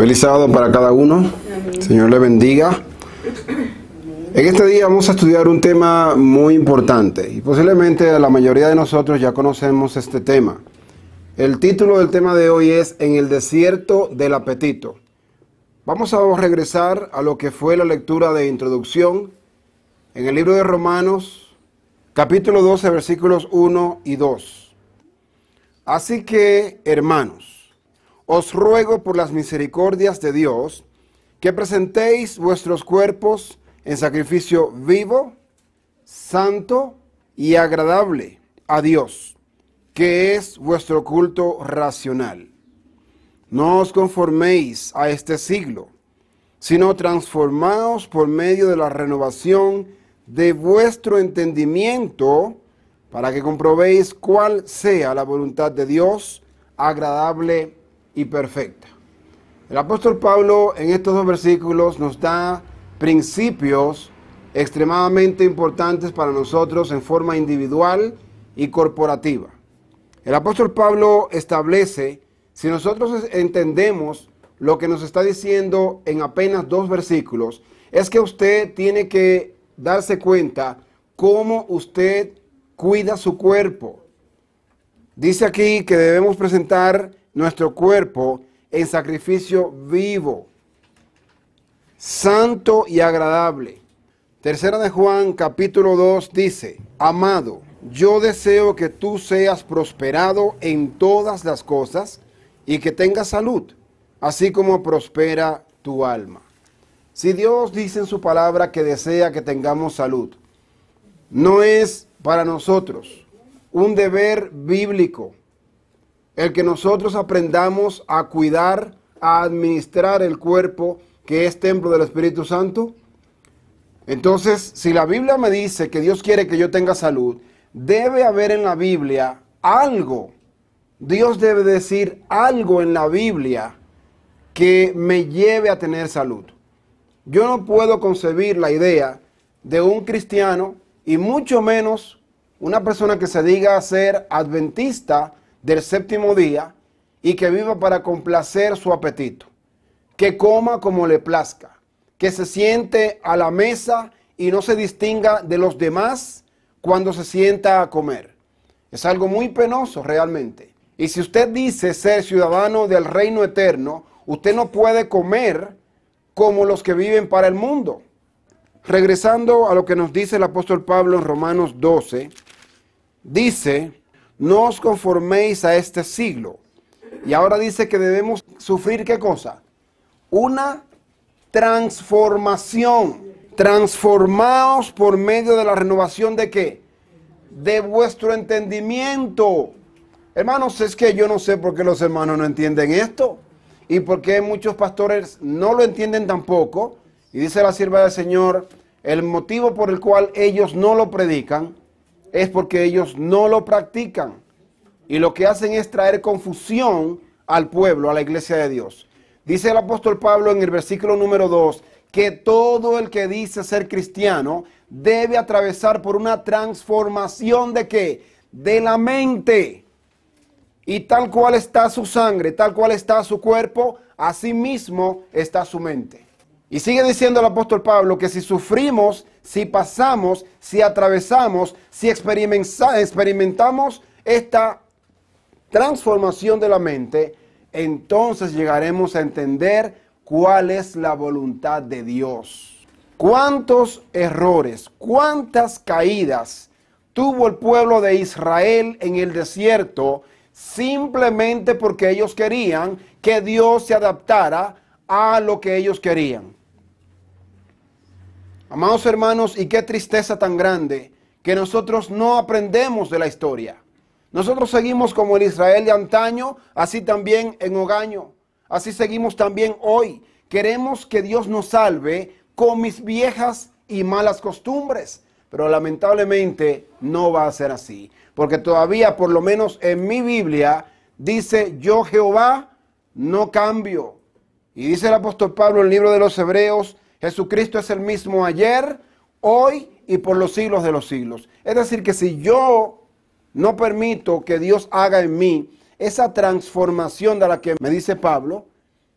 Feliz sábado para cada uno. Señor le bendiga. En este día vamos a estudiar un tema muy importante y posiblemente la mayoría de nosotros ya conocemos este tema. El título del tema de hoy es En el desierto del apetito. Vamos a regresar a lo que fue la lectura de introducción en el libro de Romanos, capítulo 12, versículos 1 y 2. Así que, hermanos, os ruego por las misericordias de Dios que presentéis vuestros cuerpos en sacrificio vivo, santo y agradable a Dios, que es vuestro culto racional. No os conforméis a este siglo, sino transformaos por medio de la renovación de vuestro entendimiento para que comprobéis cuál sea la voluntad de Dios agradable y perfecta. El apóstol Pablo en estos dos versículos nos da principios extremadamente importantes para nosotros en forma individual y corporativa. El apóstol Pablo establece, si nosotros entendemos lo que nos está diciendo en apenas dos versículos, es que usted tiene que darse cuenta cómo usted cuida su cuerpo. Dice aquí que debemos presentar nuestro cuerpo en sacrificio vivo, santo y agradable. Tercera de Juan capítulo 2 dice, Amado, yo deseo que tú seas prosperado en todas las cosas y que tengas salud, así como prospera tu alma. Si Dios dice en su palabra que desea que tengamos salud, no es para nosotros un deber bíblico, el que nosotros aprendamos a cuidar, a administrar el cuerpo que es templo del Espíritu Santo? Entonces, si la Biblia me dice que Dios quiere que yo tenga salud, debe haber en la Biblia algo. Dios debe decir algo en la Biblia que me lleve a tener salud. Yo no puedo concebir la idea de un cristiano y mucho menos una persona que se diga ser adventista del séptimo día y que viva para complacer su apetito, que coma como le plazca, que se siente a la mesa y no se distinga de los demás cuando se sienta a comer. Es algo muy penoso realmente. Y si usted dice ser ciudadano del reino eterno, usted no puede comer como los que viven para el mundo. Regresando a lo que nos dice el apóstol Pablo en Romanos 12, dice, no os conforméis a este siglo. Y ahora dice que debemos sufrir qué cosa? Una transformación. Transformaos por medio de la renovación de qué? De vuestro entendimiento. Hermanos, es que yo no sé por qué los hermanos no entienden esto y por qué muchos pastores no lo entienden tampoco. Y dice la sierva del Señor, el motivo por el cual ellos no lo predican es porque ellos no lo practican. Y lo que hacen es traer confusión al pueblo, a la iglesia de Dios. Dice el apóstol Pablo en el versículo número 2 que todo el que dice ser cristiano debe atravesar por una transformación de qué? De la mente. Y tal cual está su sangre, tal cual está su cuerpo, así mismo está su mente. Y sigue diciendo el apóstol Pablo que si sufrimos, si pasamos, si atravesamos, si experimentamos esta transformación de la mente, entonces llegaremos a entender cuál es la voluntad de Dios. ¿Cuántos errores, cuántas caídas tuvo el pueblo de Israel en el desierto simplemente porque ellos querían que Dios se adaptara a lo que ellos querían? Amados hermanos, y qué tristeza tan grande que nosotros no aprendemos de la historia. Nosotros seguimos como el Israel de antaño, así también en Ogaño, así seguimos también hoy. Queremos que Dios nos salve con mis viejas y malas costumbres, pero lamentablemente no va a ser así, porque todavía, por lo menos en mi Biblia, dice yo Jehová no cambio. Y dice el apóstol Pablo en el libro de los Hebreos Jesucristo es el mismo ayer, hoy y por los siglos de los siglos. Es decir, que si yo no permito que Dios haga en mí esa transformación de la que me dice Pablo,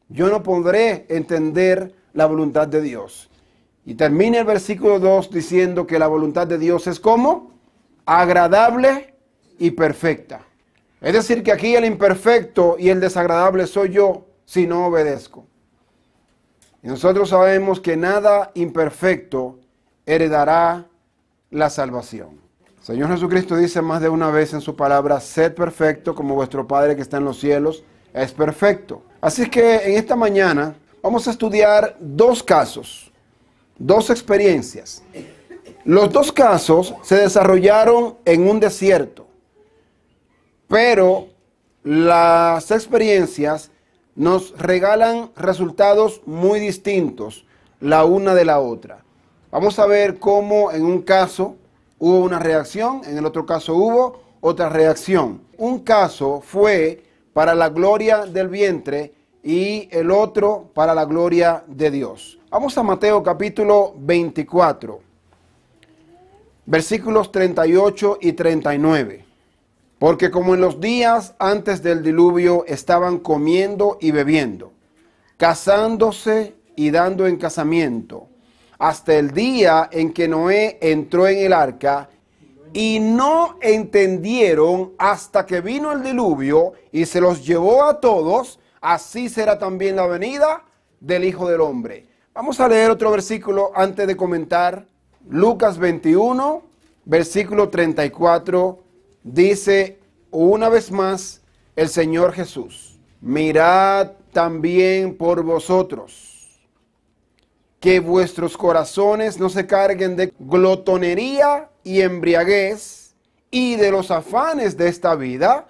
yo no podré entender la voluntad de Dios. Y termina el versículo 2 diciendo que la voluntad de Dios es como agradable y perfecta. Es decir, que aquí el imperfecto y el desagradable soy yo si no obedezco. Y nosotros sabemos que nada imperfecto heredará la salvación. Señor Jesucristo dice más de una vez en su palabra, sed perfecto como vuestro Padre que está en los cielos es perfecto. Así que en esta mañana vamos a estudiar dos casos, dos experiencias. Los dos casos se desarrollaron en un desierto, pero las experiencias nos regalan resultados muy distintos la una de la otra. Vamos a ver cómo en un caso hubo una reacción, en el otro caso hubo otra reacción. Un caso fue para la gloria del vientre y el otro para la gloria de Dios. Vamos a Mateo capítulo 24, versículos 38 y 39. Porque como en los días antes del diluvio estaban comiendo y bebiendo, casándose y dando en casamiento, hasta el día en que Noé entró en el arca y no entendieron hasta que vino el diluvio y se los llevó a todos, así será también la venida del Hijo del Hombre. Vamos a leer otro versículo antes de comentar. Lucas 21, versículo 34 dice una vez más el Señor Jesús, mirad también por vosotros, que vuestros corazones no se carguen de glotonería y embriaguez y de los afanes de esta vida,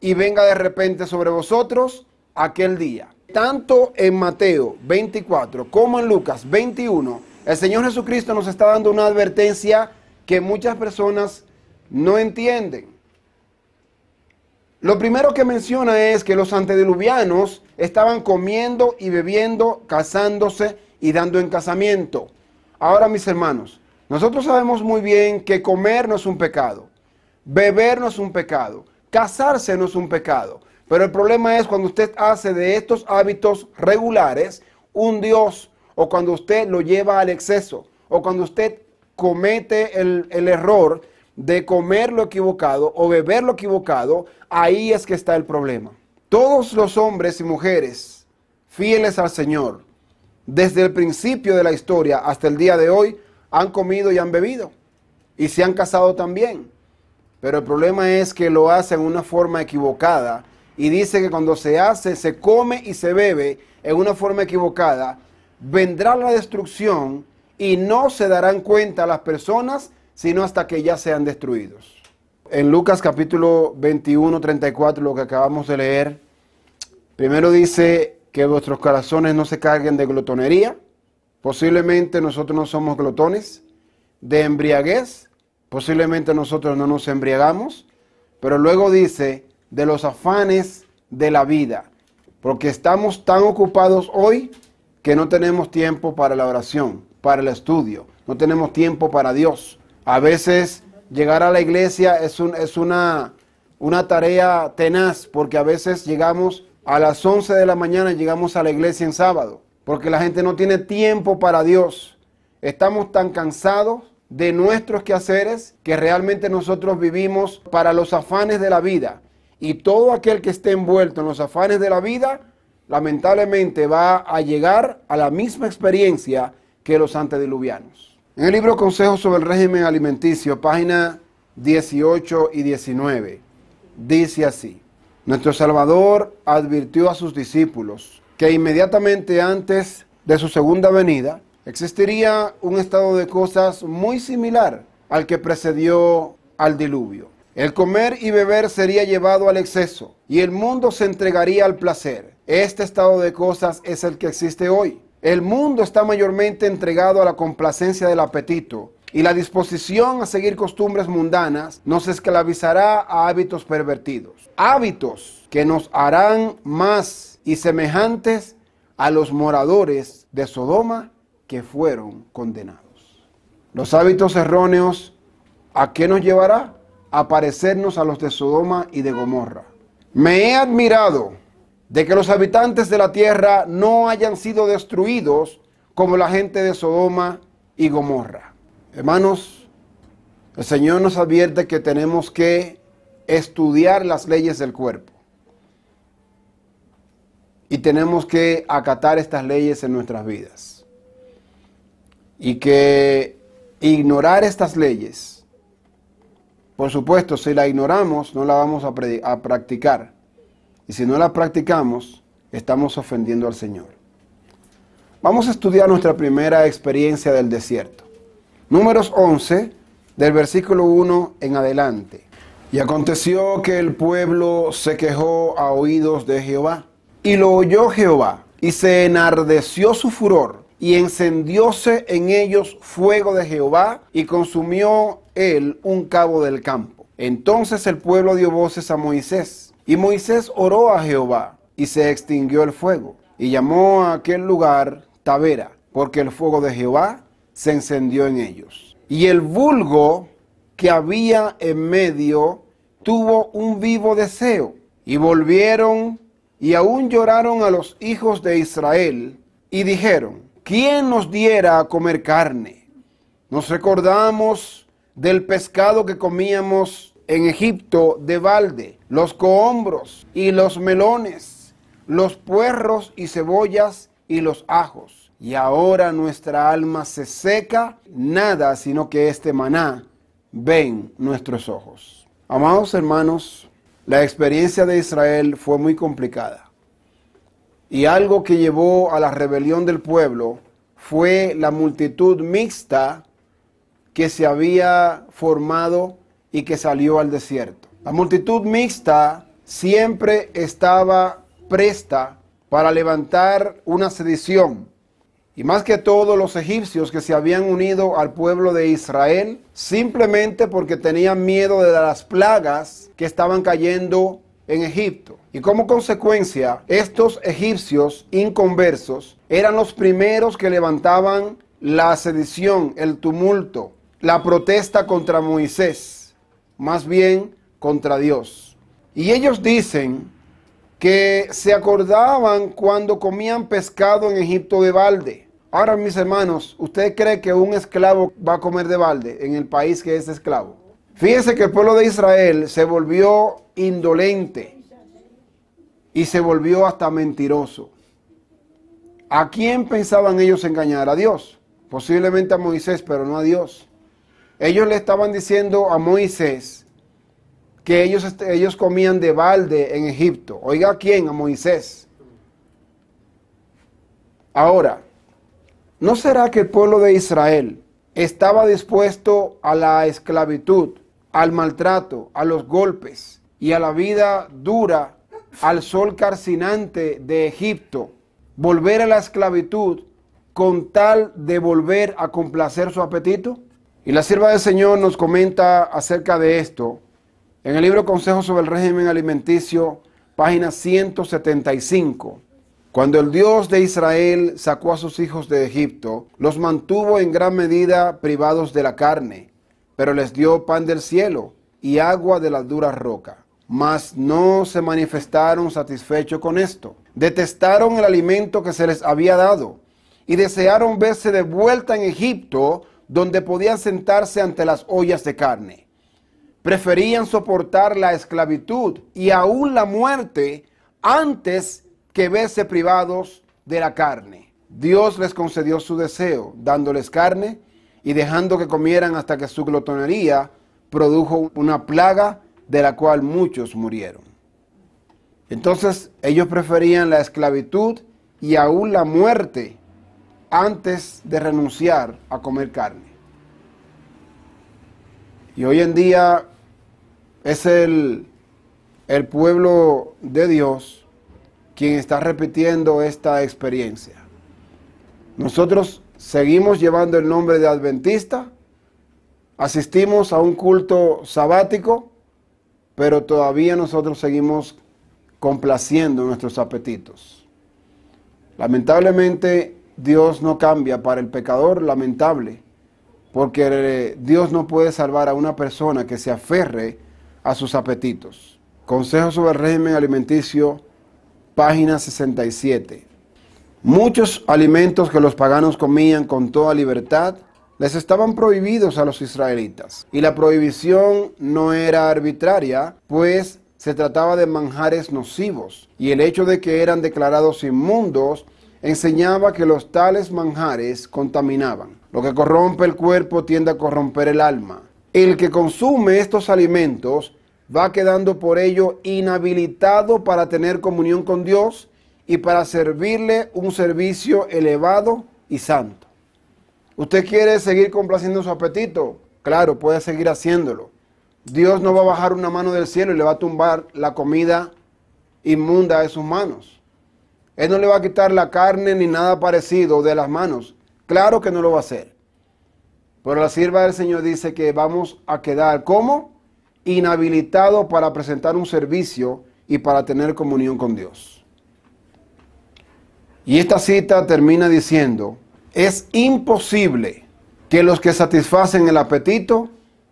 y venga de repente sobre vosotros aquel día. Tanto en Mateo 24 como en Lucas 21, el Señor Jesucristo nos está dando una advertencia que muchas personas no entienden. Lo primero que menciona es que los antediluvianos estaban comiendo y bebiendo, casándose y dando en casamiento. Ahora, mis hermanos, nosotros sabemos muy bien que comer no es un pecado, beber no es un pecado, casarse no es un pecado. Pero el problema es cuando usted hace de estos hábitos regulares un Dios, o cuando usted lo lleva al exceso, o cuando usted comete el, el error de comer lo equivocado o beber lo equivocado, ahí es que está el problema. Todos los hombres y mujeres fieles al Señor, desde el principio de la historia hasta el día de hoy, han comido y han bebido. Y se han casado también. Pero el problema es que lo hacen de una forma equivocada. Y dice que cuando se hace, se come y se bebe en una forma equivocada, vendrá la destrucción y no se darán cuenta las personas sino hasta que ya sean destruidos. En Lucas capítulo 21, 34, lo que acabamos de leer, primero dice que vuestros corazones no se carguen de glotonería, posiblemente nosotros no somos glotones, de embriaguez, posiblemente nosotros no nos embriagamos, pero luego dice de los afanes de la vida, porque estamos tan ocupados hoy que no tenemos tiempo para la oración, para el estudio, no tenemos tiempo para Dios, a veces llegar a la iglesia es, es una, una tarea tenaz, porque a veces llegamos a las 11 de la mañana, llegamos a la iglesia en sábado, porque la gente no tiene tiempo para Dios. Estamos tan cansados de nuestros quehaceres que realmente nosotros vivimos para los afanes de la vida. Y todo aquel que esté envuelto en los afanes de la vida, lamentablemente va a llegar a la misma experiencia que los antediluvianos. En el libro Consejos sobre el régimen alimenticio, páginas 18 y 19, dice así, nuestro Salvador advirtió a sus discípulos que inmediatamente antes de su segunda venida existiría un estado de cosas muy similar al que precedió al diluvio. El comer y beber sería llevado al exceso y el mundo se entregaría al placer. Este estado de cosas es el que existe hoy. El mundo está mayormente entregado a la complacencia del apetito y la disposición a seguir costumbres mundanas nos esclavizará a hábitos pervertidos. Hábitos que nos harán más y semejantes a los moradores de Sodoma que fueron condenados. Los hábitos erróneos, ¿a qué nos llevará? A parecernos a los de Sodoma y de Gomorra. Me he admirado de que los habitantes de la tierra no hayan sido destruidos como la gente de Sodoma y Gomorra. Hermanos, el Señor nos advierte que tenemos que estudiar las leyes del cuerpo. Y tenemos que acatar estas leyes en nuestras vidas. Y que ignorar estas leyes, por supuesto, si la ignoramos, no la vamos a, a practicar. Y si no la practicamos, estamos ofendiendo al Señor. Vamos a estudiar nuestra primera experiencia del desierto. Números 11, del versículo 1 en adelante. Y aconteció que el pueblo se quejó a oídos de Jehová. Y lo oyó Jehová, y se enardeció su furor, y encendióse en ellos fuego de Jehová, y consumió él un cabo del campo. Entonces el pueblo dio voces a Moisés y Moisés oró a Jehová, y se extinguió el fuego, y llamó a aquel lugar Tavera, porque el fuego de Jehová se encendió en ellos. Y el vulgo que había en medio tuvo un vivo deseo, y volvieron y aún lloraron a los hijos de Israel, y dijeron, ¿quién nos diera a comer carne? Nos recordamos del pescado que comíamos en Egipto de balde los cohombros y los melones, los puerros y cebollas y los ajos. Y ahora nuestra alma se seca, nada sino que este maná ven nuestros ojos. Amados hermanos, la experiencia de Israel fue muy complicada. Y algo que llevó a la rebelión del pueblo fue la multitud mixta que se había formado y que salió al desierto. La multitud mixta siempre estaba presta para levantar una sedición. Y más que todo los egipcios que se habían unido al pueblo de Israel simplemente porque tenían miedo de las plagas que estaban cayendo en Egipto. Y como consecuencia, estos egipcios inconversos eran los primeros que levantaban la sedición, el tumulto, la protesta contra Moisés. Más bien, contra Dios. Y ellos dicen que se acordaban cuando comían pescado en Egipto de balde. Ahora, mis hermanos, ¿usted cree que un esclavo va a comer de balde en el país que es esclavo? Fíjese que el pueblo de Israel se volvió indolente y se volvió hasta mentiroso. ¿A quién pensaban ellos engañar? A Dios. Posiblemente a Moisés, pero no a Dios. Ellos le estaban diciendo a Moisés, que ellos, ellos comían de balde en Egipto. Oiga quién, a Moisés. Ahora, ¿no será que el pueblo de Israel estaba dispuesto a la esclavitud, al maltrato, a los golpes y a la vida dura, al sol carcinante de Egipto? Volver a la esclavitud con tal de volver a complacer su apetito? Y la sierva del Señor nos comenta acerca de esto en el libro Consejo sobre el régimen alimenticio, página 175. Cuando el Dios de Israel sacó a sus hijos de Egipto, los mantuvo en gran medida privados de la carne, pero les dio pan del cielo y agua de la dura roca. Mas no se manifestaron satisfechos con esto. Detestaron el alimento que se les había dado y desearon verse de vuelta en Egipto, donde podían sentarse ante las ollas de carne preferían soportar la esclavitud y aún la muerte antes que verse privados de la carne. Dios les concedió su deseo, dándoles carne y dejando que comieran hasta que su glotonería produjo una plaga de la cual muchos murieron. Entonces ellos preferían la esclavitud y aún la muerte antes de renunciar a comer carne. Y hoy en día es el, el pueblo de Dios quien está repitiendo esta experiencia. Nosotros seguimos llevando el nombre de adventista, asistimos a un culto sabático, pero todavía nosotros seguimos complaciendo nuestros apetitos. Lamentablemente Dios no cambia para el pecador, lamentable, porque eh, Dios no puede salvar a una persona que se aferre a sus apetitos. Consejo sobre régimen alimenticio, página 67. Muchos alimentos que los paganos comían con toda libertad les estaban prohibidos a los israelitas. Y la prohibición no era arbitraria, pues se trataba de manjares nocivos. Y el hecho de que eran declarados inmundos enseñaba que los tales manjares contaminaban. Lo que corrompe el cuerpo tiende a corromper el alma. El que consume estos alimentos va quedando por ello inhabilitado para tener comunión con Dios y para servirle un servicio elevado y santo. ¿Usted quiere seguir complaciendo su apetito? Claro, puede seguir haciéndolo. Dios no va a bajar una mano del cielo y le va a tumbar la comida inmunda de sus manos. Él no le va a quitar la carne ni nada parecido de las manos. Claro que no lo va a hacer. Pero la sirva del Señor dice que vamos a quedar como inhabilitados para presentar un servicio y para tener comunión con Dios. Y esta cita termina diciendo, es imposible que los que satisfacen el apetito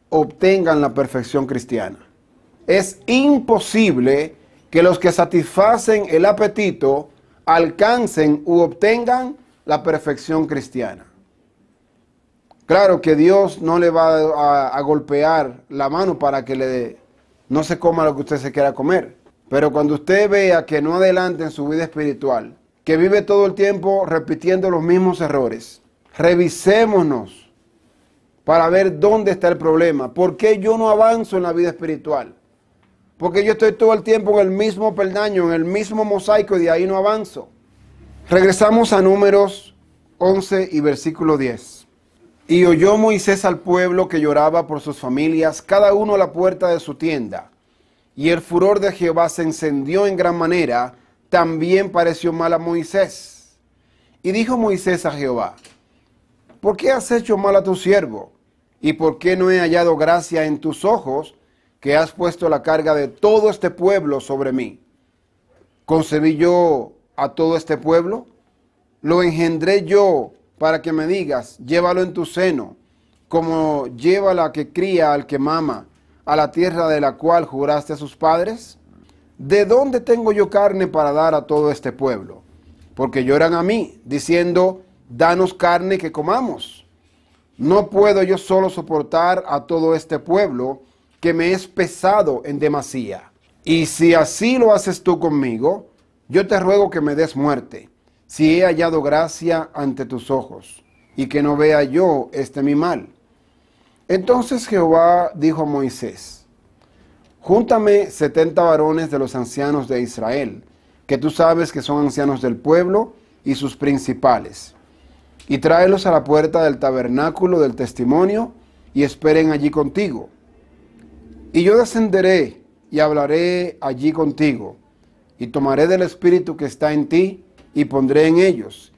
obtengan la perfección cristiana. Es imposible que los que satisfacen el apetito alcancen u obtengan la perfección cristiana. Claro que Dios no le va a, golpear la mano para que le no se coma lo que usted se quiera comer. Pero cuando usted vea que no adelanta en su vida espiritual, que vive todo el tiempo repitiendo los mismos errores, revisémonos para ver dónde está el problema. ¿Por qué yo no avanzo en la vida espiritual? Porque yo estoy todo el tiempo en el mismo peldaño, en el mismo mosaico y de ahí no avanzo. Regresamos a números 11 y versículo 10. Y oyó Moisés al pueblo que lloraba por sus familias, cada uno a la puerta de su tienda. Y el furor de Jehová se encendió en gran manera, también pareció mal a Moisés. Y dijo Moisés a Jehová, ¿por qué has hecho mal a tu siervo? ¿Y por qué no he hallado gracia en tus ojos que has puesto la carga de todo este pueblo sobre mí? ¿Concebí yo a todo este pueblo? ¿Lo engendré yo para que me digas, llévalo en tu seno, como lleva la que cría al que mama, a la tierra de la cual juraste a sus padres? ¿De dónde tengo yo carne para dar a todo este pueblo? Porque lloran a mí, diciendo, danos carne que comamos. No puedo yo solo soportar a todo este pueblo, que me es pesado en demasía. Y si así lo haces tú conmigo, yo te ruego que me des muerte si he hallado gracia ante tus ojos, y que no vea yo este mi mal. Entonces Jehová dijo a Moisés, Júntame setenta varones de los ancianos de Israel, que tú sabes que son ancianos del pueblo y sus principales, y tráelos a la puerta del tabernáculo del testimonio, y esperen allí contigo. Y yo descenderé y hablaré allí contigo, y tomaré del espíritu que está en ti, y pondré en ellos.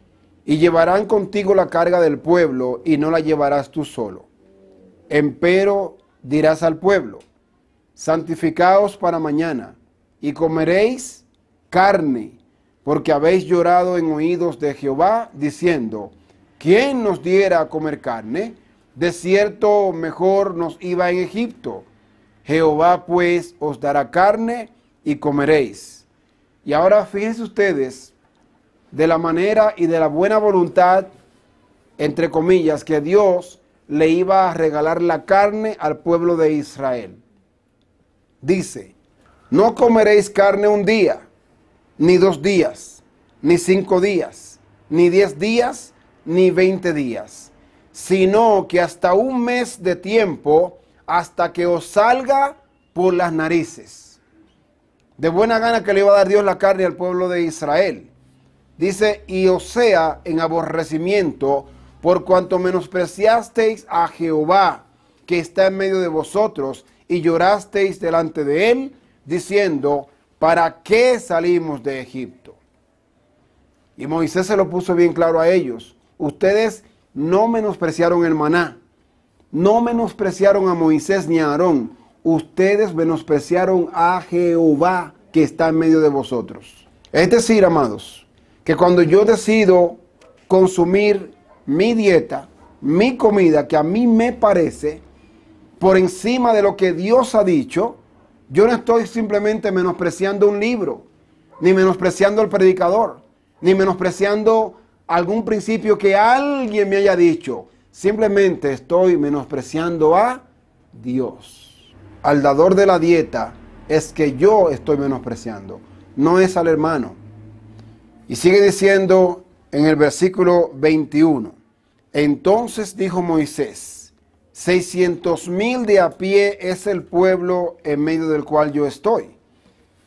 Y llevarán contigo la carga del pueblo y no la llevarás tú solo. Empero dirás al pueblo, santificaos para mañana y comeréis carne, porque habéis llorado en oídos de Jehová diciendo, ¿quién nos diera a comer carne? De cierto mejor nos iba en Egipto. Jehová pues os dará carne y comeréis. Y ahora fíjense ustedes de la manera y de la buena voluntad, entre comillas, que Dios le iba a regalar la carne al pueblo de Israel. Dice, no comeréis carne un día, ni dos días, ni cinco días, ni diez días, ni veinte días, sino que hasta un mes de tiempo, hasta que os salga por las narices. De buena gana que le iba a dar Dios la carne al pueblo de Israel. Dice, y os sea en aborrecimiento, por cuanto menospreciasteis a Jehová, que está en medio de vosotros, y llorasteis delante de él, diciendo, ¿para qué salimos de Egipto? Y Moisés se lo puso bien claro a ellos. Ustedes no menospreciaron el maná, no menospreciaron a Moisés ni a Aarón, ustedes menospreciaron a Jehová que está en medio de vosotros. Es decir, amados, que cuando yo decido consumir mi dieta, mi comida, que a mí me parece, por encima de lo que Dios ha dicho, yo no estoy simplemente menospreciando un libro, ni menospreciando al predicador, ni menospreciando algún principio que alguien me haya dicho. Simplemente estoy menospreciando a Dios. Al dador de la dieta es que yo estoy menospreciando, no es al hermano. Y sigue diciendo en el versículo 21, entonces dijo Moisés, 600 mil de a pie es el pueblo en medio del cual yo estoy.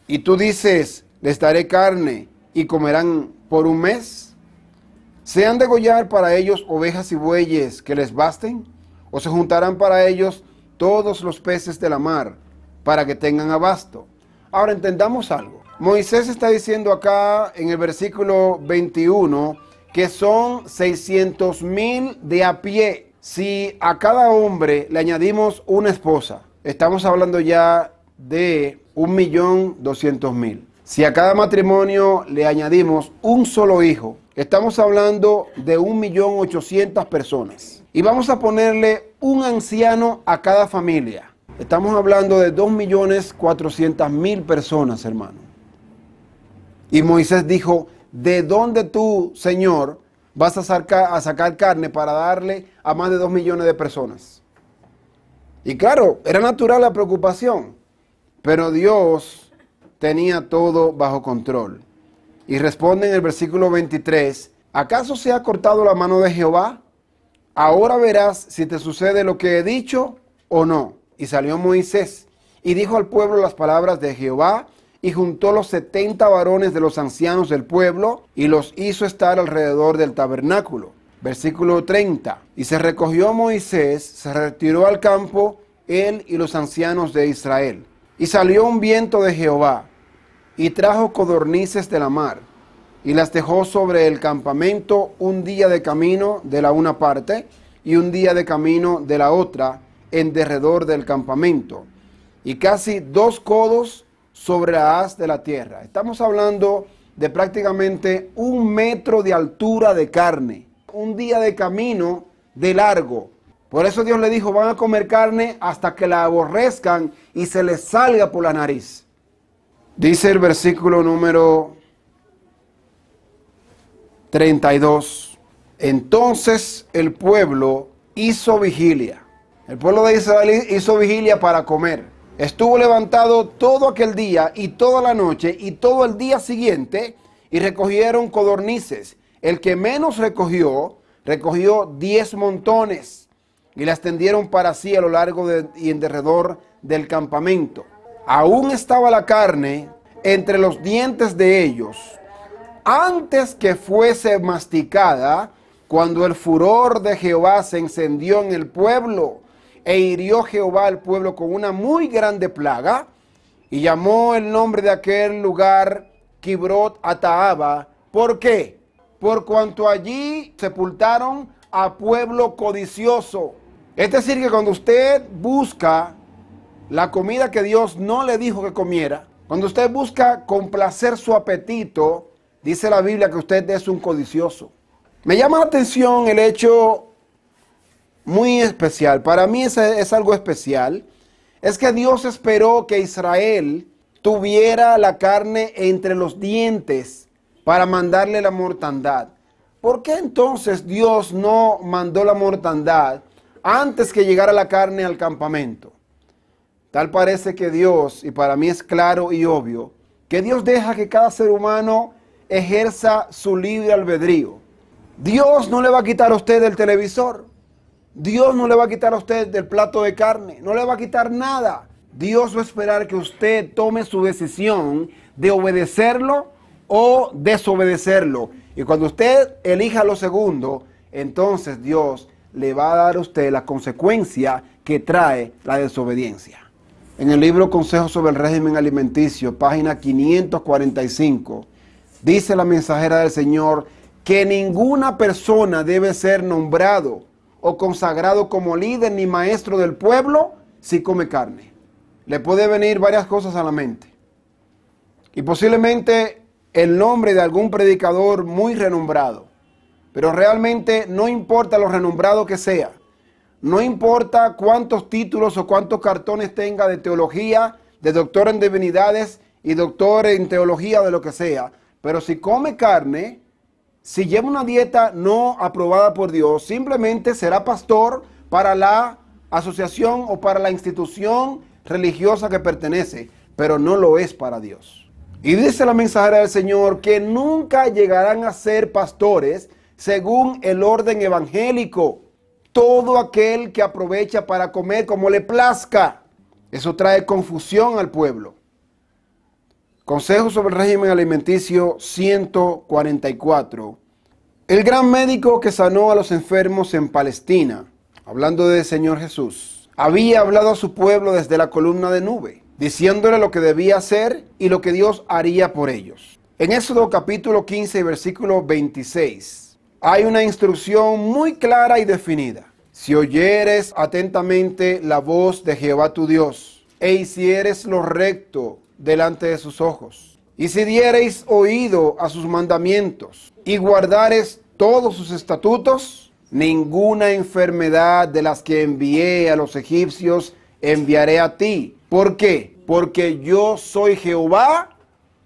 Y tú dices, les daré carne y comerán por un mes. ¿Se han de degollar para ellos ovejas y bueyes que les basten? ¿O se juntarán para ellos todos los peces de la mar para que tengan abasto? Ahora entendamos algo. Moisés está diciendo acá en el versículo 21 que son 600 mil de a pie. Si a cada hombre le añadimos una esposa, estamos hablando ya de 1.200.000. Si a cada matrimonio le añadimos un solo hijo, estamos hablando de 1.800.000 personas. Y vamos a ponerle un anciano a cada familia. Estamos hablando de 2.400.000 personas, hermano. Y Moisés dijo, ¿de dónde tú, Señor, vas a, sacar carne para darle a más de dos millones de personas? Y claro, era natural la preocupación, pero Dios tenía todo bajo control. Y responde en el versículo 23, ¿acaso se ha cortado la mano de Jehová? Ahora verás si te sucede lo que he dicho o no. Y salió Moisés y dijo al pueblo las palabras de Jehová y juntó los setenta varones de los ancianos del pueblo y los hizo estar alrededor del tabernáculo. Versículo 30. Y se recogió Moisés, se retiró al campo, él y los ancianos de Israel. Y salió un viento de Jehová, y trajo codornices de la mar, y las dejó sobre el campamento un día de camino de la una parte, y un día de camino de la otra, en derredor del campamento. Y casi dos codos sobre la haz de la tierra. Estamos hablando de prácticamente un metro de altura de carne, un día de camino de largo. Por eso Dios le dijo, van a comer carne hasta que la aborrezcan y se les salga por la nariz. Dice el versículo número 32. Entonces el pueblo hizo vigilia. El pueblo de Israel hizo vigilia para comer. Estuvo levantado todo aquel día y toda la noche y todo el día siguiente y recogieron codornices. El que menos recogió, recogió diez montones y las tendieron para sí a lo largo y en derredor del campamento. Aún estaba la carne entre los dientes de ellos. Antes que fuese masticada, cuando el furor de Jehová se encendió en el pueblo, e hirió Jehová al pueblo con una muy grande plaga, y llamó el nombre de aquel lugar Kibrot Ataaba. ¿Por qué? Por cuanto allí sepultaron a pueblo codicioso. Es decir, que cuando usted busca la comida que Dios no le dijo que comiera, cuando usted busca complacer su apetito, dice la Biblia que usted es un codicioso. Me llama la atención el hecho muy especial, para mí es, algo especial, es que Dios esperó que Israel tuviera la carne entre los dientes para mandarle la mortandad. ¿Por qué entonces Dios no mandó la mortandad antes que llegara la carne al campamento? Tal parece que Dios, y para mí es claro y obvio, que Dios deja que cada ser humano ejerza su libre albedrío. Dios no le va a quitar a usted el televisor. Dios no le va a quitar a usted del plato de carne, no le va a quitar nada. Dios va a esperar que usted tome su decisión de obedecerlo o desobedecerlo. Y cuando usted elija lo segundo, entonces Dios le va a dar a usted la consecuencia que trae la desobediencia. En el libro Consejo sobre el régimen alimenticio, página 545, dice la mensajera del Señor que ninguna persona debe ser nombrado o consagrado como líder ni maestro del pueblo si come carne. Le puede venir varias cosas a la mente. Y posiblemente el nombre de algún predicador muy renombrado. Pero realmente no importa lo renombrado que sea. No importa cuántos títulos o cuántos cartones tenga de teología, de doctor en divinidades y doctor en teología de lo que sea. Pero si come carne, si lleva una dieta no aprobada por Dios, simplemente será pastor para la asociación o para la institución religiosa que pertenece, pero no lo es para Dios. Y dice la mensajera del Señor que nunca llegarán a ser pastores según el orden evangélico. Todo aquel que aprovecha para comer como le plazca, eso trae confusión al pueblo. Consejo sobre el régimen alimenticio 144. El gran médico que sanó a los enfermos en Palestina, hablando del Señor Jesús, había hablado a su pueblo desde la columna de nube, diciéndole lo que debía hacer y lo que Dios haría por ellos. En Éxodo capítulo 15, versículo 26, hay una instrucción muy clara y definida. Si oyeres atentamente la voz de Jehová tu Dios, e hicieres lo recto delante de sus ojos. Y si diereis oído a sus mandamientos y guardareis todos sus estatutos, ninguna enfermedad de las que envié a los egipcios enviaré a ti. ¿Por qué? Porque yo soy Jehová,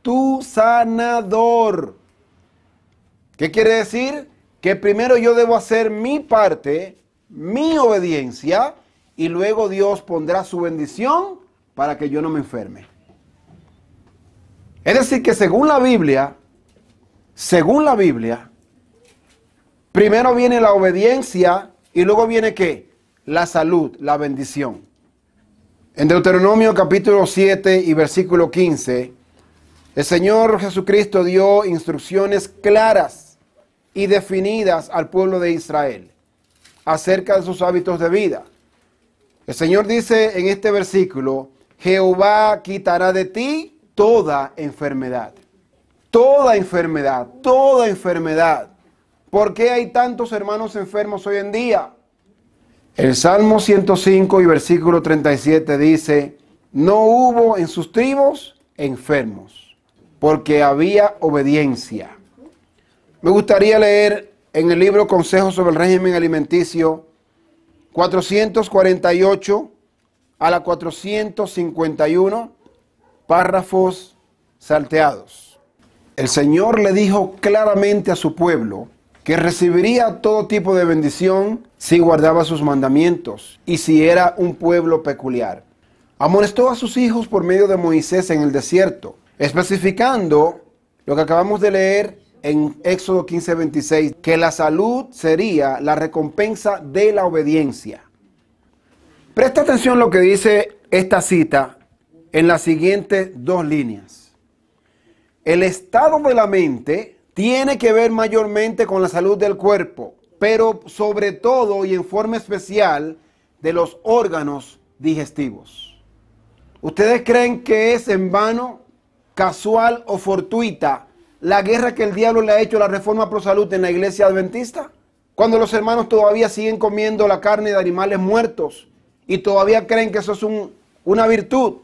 tu sanador. ¿Qué quiere decir? Que primero yo debo hacer mi parte, mi obediencia, y luego Dios pondrá su bendición para que yo no me enferme. Es decir, que según la Biblia, según la Biblia, primero viene la obediencia y luego viene qué? La salud, la bendición. En Deuteronomio capítulo 7 y versículo 15, el Señor Jesucristo dio instrucciones claras y definidas al pueblo de Israel acerca de sus hábitos de vida. El Señor dice en este versículo, Jehová quitará de ti toda enfermedad. Toda enfermedad, toda enfermedad. ¿Por qué hay tantos hermanos enfermos hoy en día? El Salmo 105 y versículo 37 dice, no hubo en sus tribus enfermos, porque había obediencia. Me gustaría leer en el libro Consejos sobre el régimen alimenticio 448 a la 451 párrafos salteados. El Señor le dijo claramente a su pueblo que recibiría todo tipo de bendición si guardaba sus mandamientos y si era un pueblo peculiar. Amonestó a sus hijos por medio de Moisés en el desierto, especificando lo que acabamos de leer en Éxodo 15:26, que la salud sería la recompensa de la obediencia. Presta atención a lo que dice esta cita en las siguientes dos líneas. El estado de la mente tiene que ver mayormente con la salud del cuerpo, pero sobre todo y en forma especial de los órganos digestivos. ¿Ustedes creen que es en vano, casual o fortuita la guerra que el diablo le ha hecho a la reforma pro salud en la iglesia adventista? Cuando los hermanos todavía siguen comiendo la carne de animales muertos y todavía creen que eso es una virtud.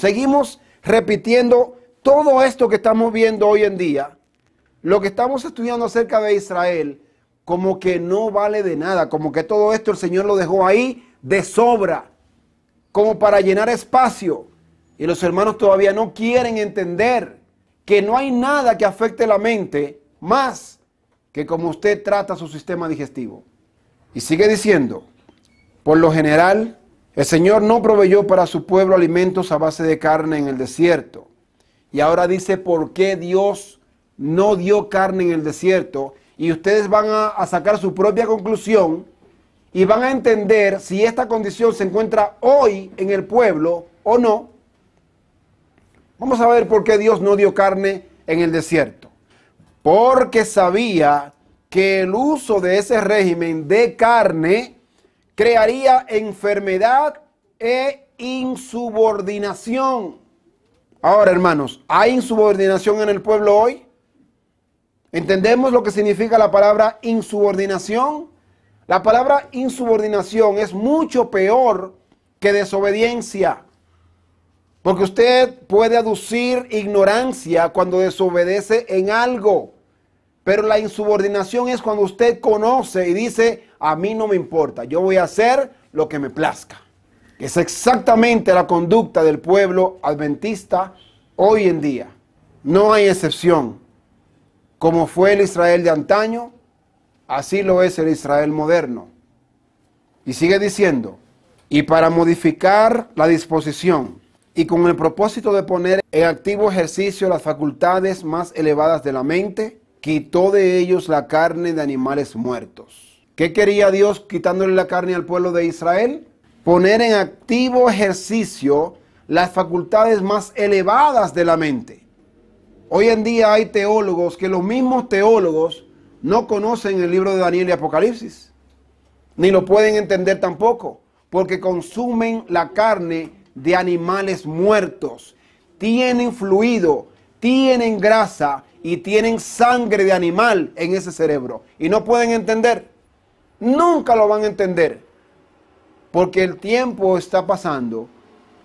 Seguimos repitiendo todo esto que estamos viendo hoy en día, lo que estamos estudiando acerca de Israel, como que no vale de nada, como que todo esto el Señor lo dejó ahí de sobra, como para llenar espacio. Y los hermanos todavía no quieren entender que no hay nada que afecte la mente más que como usted trata su sistema digestivo. Y sigue diciendo, por lo general, el Señor no proveyó para su pueblo alimentos a base de carne en el desierto. Y ahora dice por qué Dios no dio carne en el desierto. Y ustedes van a, sacar su propia conclusión y van a entender si esta condición se encuentra hoy en el pueblo o no. Vamos a ver por qué Dios no dio carne en el desierto. Porque sabía que el uso de ese régimen de carne crearía enfermedad e insubordinación. Ahora, hermanos, ¿hay insubordinación en el pueblo hoy? ¿Entendemos lo que significa la palabra insubordinación? La palabra insubordinación es mucho peor que desobediencia. Porque usted puede aducir ignorancia cuando desobedece en algo. Pero la insubordinación es cuando usted conoce y dice, a mí no me importa, yo voy a hacer lo que me plazca. Es exactamente la conducta del pueblo adventista hoy en día. No hay excepción. Como fue el Israel de antaño, así lo es el Israel moderno. Y sigue diciendo, y para modificar la disposición y con el propósito de poner en activo ejercicio las facultades más elevadas de la mente, quitó de ellos la carne de animales muertos ¿Qué quería Dios quitándole la carne al pueblo de Israel? Poner en activo ejercicio las facultades más elevadas de la mente. Hoy en día hay teólogos que los mismos teólogos no conocen el libro de Daniel y Apocalipsis, ni lo pueden entender tampoco, porque consumen la carne de animales muertos, tienen fluido, tienen grasa y tienen sangre de animal en ese cerebro y no pueden entender nunca lo van a entender. Porque el tiempo está pasando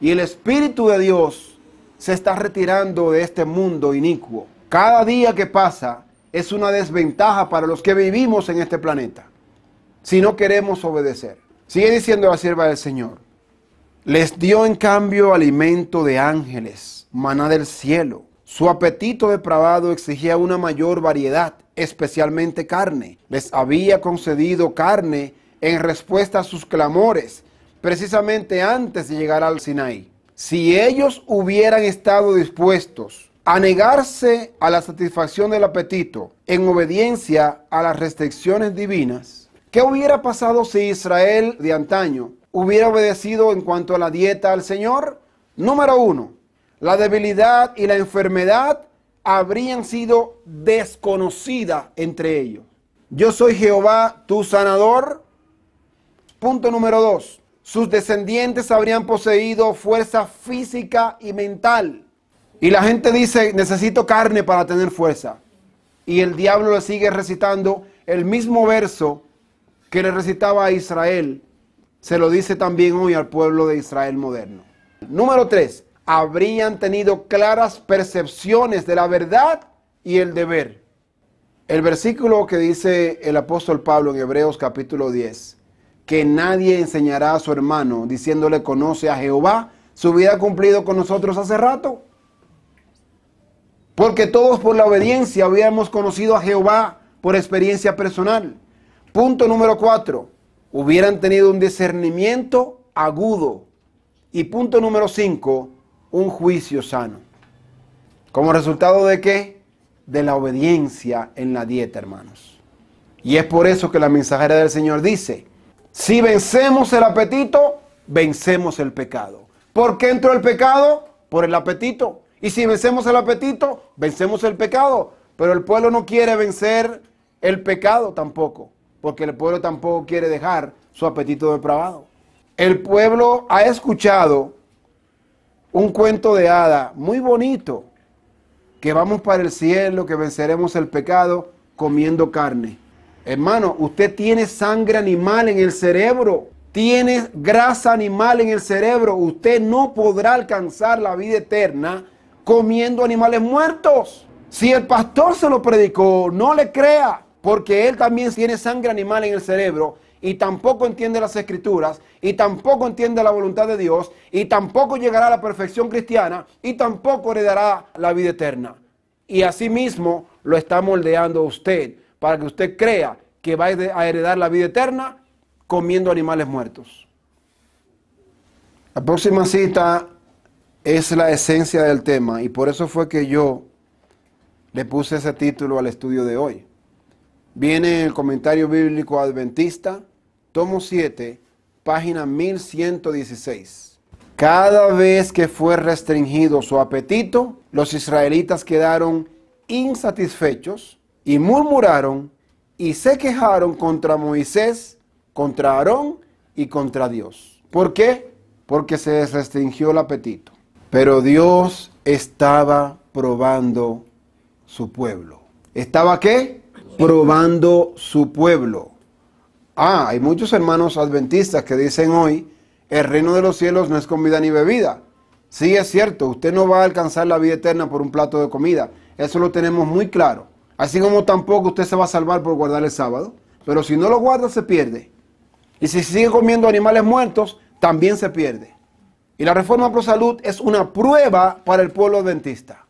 y el Espíritu de Dios se está retirando de este mundo inicuo. Cada día que pasa es una desventaja para los que vivimos en este planeta, si no queremos obedecer. Sigue diciendo la sierva del Señor. Les dio en cambio alimento de ángeles, maná del cielo, su apetito depravado exigía una mayor variedad, especialmente carne. Les había concedido carne en respuesta a sus clamores, precisamente antes de llegar al Sinai. Si ellos hubieran estado dispuestos a negarse a la satisfacción del apetito en obediencia a las restricciones divinas, ¿qué hubiera pasado si Israel de antaño hubiera obedecido en cuanto a la dieta al Señor? Número uno, la debilidad y la enfermedad habrían sido desconocidas entre ellos. Yo soy Jehová, tu sanador. Punto número dos. Sus descendientes habrían poseído fuerza física y mental. Y la gente dice, necesito carne para tener fuerza. Y el diablo le sigue recitando el mismo verso que le recitaba a Israel. Se lo dice también hoy al pueblo de Israel moderno. Número tres habrían tenido claras percepciones de la verdad y el deber. El versículo que dice el apóstol Pablo en Hebreos capítulo 10, que nadie enseñará a su hermano diciéndole conoce a Jehová, su hubiera cumplido con nosotros hace rato. Porque todos por la obediencia habíamos conocido a Jehová por experiencia personal. Punto número 4. Hubieran tenido un discernimiento agudo. Y punto número 5 un juicio sano. ¿Como resultado de qué? De la obediencia en la dieta, hermanos. Y es por eso que la mensajera del Señor dice, si vencemos el apetito, vencemos el pecado. ¿Por qué entró el pecado? Por el apetito. Y si vencemos el apetito, vencemos el pecado. Pero el pueblo no quiere vencer el pecado tampoco, porque el pueblo tampoco quiere dejar su apetito depravado. El pueblo ha escuchado un cuento de hada muy bonito, que vamos para el cielo, que venceremos el pecado comiendo carne. Hermano, usted tiene sangre animal en el cerebro, tiene grasa animal en el cerebro, usted no podrá alcanzar la vida eterna comiendo animales muertos. Si el pastor se lo predicó, no le crea, porque él también tiene sangre animal en el cerebro y tampoco entiende las escrituras y tampoco entiende la voluntad de Dios y tampoco llegará a la perfección cristiana y tampoco heredará la vida eterna. Y asimismo lo está moldeando usted para que usted crea que va a heredar la vida eterna comiendo animales muertos. La próxima cita es la esencia del tema y por eso fue que yo le puse ese título al estudio de hoy. Viene el comentario bíblico adventista, tomo 7, página 1116. Cada vez que fue restringido su apetito, los israelitas quedaron insatisfechos y murmuraron y se quejaron contra Moisés, contra Aarón y contra Dios. ¿Por qué? Porque se les restringió el apetito. Pero Dios estaba probando su pueblo. ¿Estaba qué? Probando su pueblo. Ah, hay muchos hermanos adventistas que dicen hoy, el reino de los cielos no es comida ni bebida. Sí, es cierto, usted no va a alcanzar la vida eterna por un plato de comida. Eso lo tenemos muy claro. Así como tampoco usted se va a salvar por guardar el sábado. Pero si no lo guarda, se pierde. Y si sigue comiendo animales muertos, también se pierde. Y la reforma pro salud es una prueba para el pueblo adventista.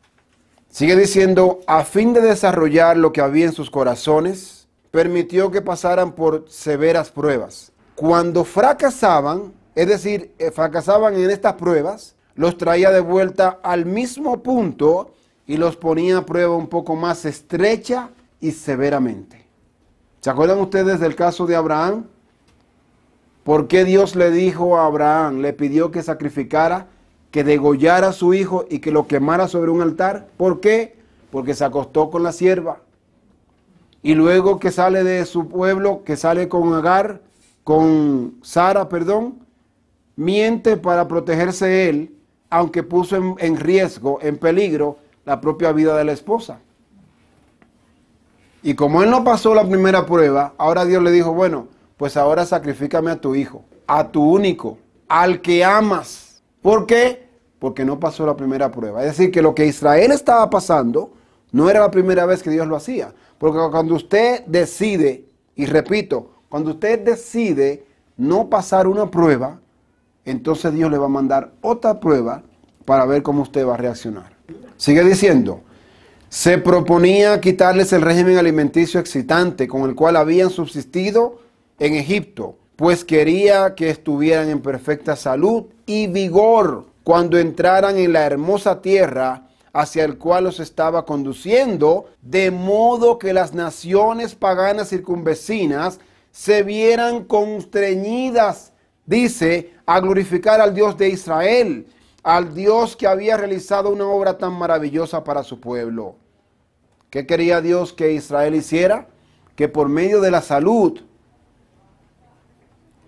Sigue diciendo, a fin de desarrollar lo que había en sus corazones, permitió que pasaran por severas pruebas. Cuando fracasaban, es decir, eh, fracasaban en estas pruebas, los traía de vuelta al mismo punto y los ponía a prueba un poco más estrecha y severamente. ¿Se acuerdan ustedes del caso de Abraham? ¿Por qué Dios le dijo a Abraham, le pidió que sacrificara, que degollara a su hijo y que lo quemara sobre un altar? ¿Por qué? Porque se acostó con la sierva y luego que sale de su pueblo, que sale con Agar, con Sara, perdón, miente para protegerse él, aunque puso en, riesgo, en peligro, la propia vida de la esposa. Y como él no pasó la primera prueba, ahora Dios le dijo, bueno, pues ahora sacrifícame a tu hijo, a tu único, al que amas. ¿Por qué? Porque no pasó la primera prueba. Es decir, que lo que Israel estaba pasando no era la primera vez que Dios lo hacía. Porque cuando usted decide, y repito, cuando usted decide no pasar una prueba, entonces Dios le va a mandar otra prueba para ver cómo usted va a reaccionar. Sigue diciendo, se proponía quitarles el régimen alimenticio excitante con el cual habían subsistido en Egipto, pues quería que estuvieran en perfecta salud y vigor cuando entraran en la hermosa tierra hacia el cual los estaba conduciendo, de modo que las naciones paganas circunvecinas se vieran constreñidas, dice, a glorificar al Dios de Israel, al Dios que había realizado una obra tan maravillosa para su pueblo. ¿Qué quería Dios que Israel hiciera? Que por medio de la salud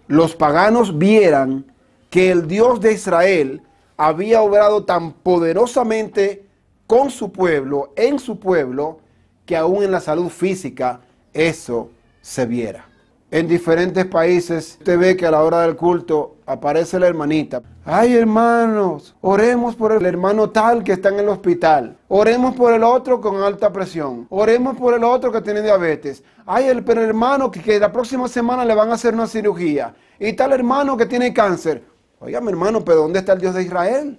los paganos vieran que el Dios de Israel había obrado tan poderosamente con su pueblo, en su pueblo, que aún en la salud física eso se viera. En diferentes países usted ve que a la hora del culto aparece la hermanita. Ay hermanos, oremos por el hermano tal que está en el hospital. Oremos por el otro con alta presión. Oremos por el otro que tiene diabetes. Ay el hermano que, la próxima semana le van a hacer una cirugía. Y tal hermano que tiene cáncer. Oiga mi hermano, pero ¿dónde está el Dios de Israel?